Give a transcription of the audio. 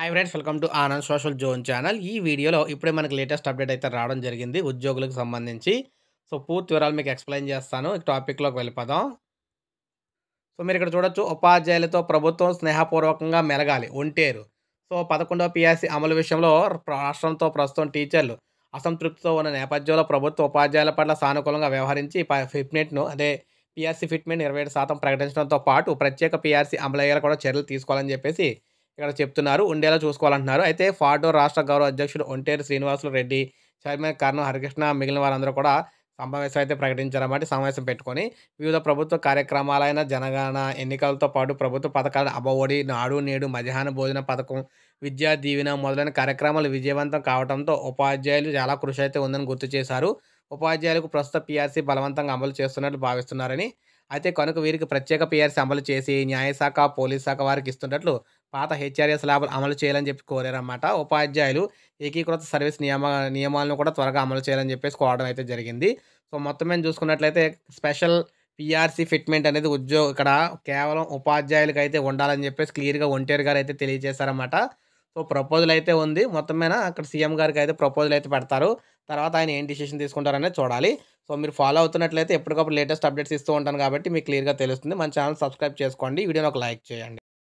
hi friends welcome to Anand social zone channel ఈ వీడియోలో ఇప్పుడే మనకి లేటెస్ట్ అప్డేట్ అయితే రావడం జరిగింది ఉద్యోగులకు సంబంధించి సో పూర్తి వివరాలు మీకు ఎక్స్ప్లెయిన్ చేస్తాను టాపిక్లోకి వెళ్ళిపోదాం సో మీరు ఇక్కడ చూడొచ్చు ఉపాధ్యాయులతో ప్రభుత్వం స్నేహపూర్వకంగా మెలగాలి ఒంటేరు సో పదకొండవ పిఎస్సి అమలు విషయంలో రాష్ట్రంతో ప్రస్తుతం టీచర్లు అసంతృప్తితో ఉన్న నేపథ్యంలో ప్రభుత్వ ఉపాధ్యాయుల పట్ల సానుకూలంగా వ్యవహరించి ఫిట్నెట్ను అదే పిఆర్సీ ఫిట్మెంట్ ఇరవై ఏడు శాతం ప్రకటించడంతో పాటు ప్రత్యేక పిఆర్సీ అమలయ్యేలా కూడా చర్యలు తీసుకోవాలని చెప్పేసి ఇక్కడ చెప్తున్నారు ఉండేలా చూసుకోవాలంటున్నారు అయితే ఫాటో రాష్ట్ర గౌరవ అధ్యక్షుడు ఒంటేరు శ్రీనివాసులు రెడ్డి చైర్మన్ కర్ణ హరికృష్ణ మిగిలిన వారందరూ కూడా సమావేశం అయితే ప్రకటించారన్నమాట సమావేశం పెట్టుకొని వివిధ ప్రభుత్వ కార్యక్రమాలైన జనగణ ఎన్నికలతో పాటు ప్రభుత్వ పథకాల అబ్బఒడి నాడు నేడు మధ్యాహ్న భోజన పథకం విద్యా దీవెన మొదలైన కార్యక్రమాలు విజయవంతం కావడంతో ఉపాధ్యాయులు చాలా కృషి అయితే ఉందని గుర్తు చేశారు ఉపాధ్యాయులకు ప్రస్తుత పీఆర్సీ బలవంతంగా అమలు చేస్తున్నట్లు భావిస్తున్నారని అయితే కనుక వీరికి ప్రత్యేక పీఆర్సీ అమలు చేసి న్యాయశాఖ పోలీస్ శాఖ వారికి ఇస్తున్నట్లు పాత హెచ్ఆర్ఎస్ ల్యాబ్లు అమలు చేయాలని చెప్పి కోరారన్నమాట ఉపాధ్యాయులు ఏకీకృత సర్వీస్ నియమ నియమాలను కూడా త్వరగా అమలు చేయాలని చెప్పేసి కోరడం అయితే జరిగింది సో మొత్తం మీద చూసుకున్నట్లయితే స్పెషల్ పీఆర్సీ ఫిట్మెంట్ అనేది ఉద్యోగ ఇక్కడ కేవలం ఉపాధ్యాయులకైతే ఉండాలని చెప్పేసి క్లియర్గా ఒంటేరు గారు అయితే తెలియజేశారన్నమాట సో ప్రపోజల్ అయితే ఉంది మొత్తమైన అక్కడ సీఎం గారికి అయితే ప్రపోజల్ అయితే పెడతారు తర్వాత ఆయన ఏం డిసిషన్ తీసుకుంటారనే చూడాలి సో మీరు ఫాలో అవుతున్నట్లయితే ఎప్పటికప్పుడు లేటెస్ట్ అప్డేట్స్ ఇస్తూ ఉంటాను కాబట్టి మీకు క్లియర్గా తెలుస్తుంది మన ఛానల్ సబ్స్క్రైబ్ చేసుకోండి వీడియోని ఒక లైక్ చేయండి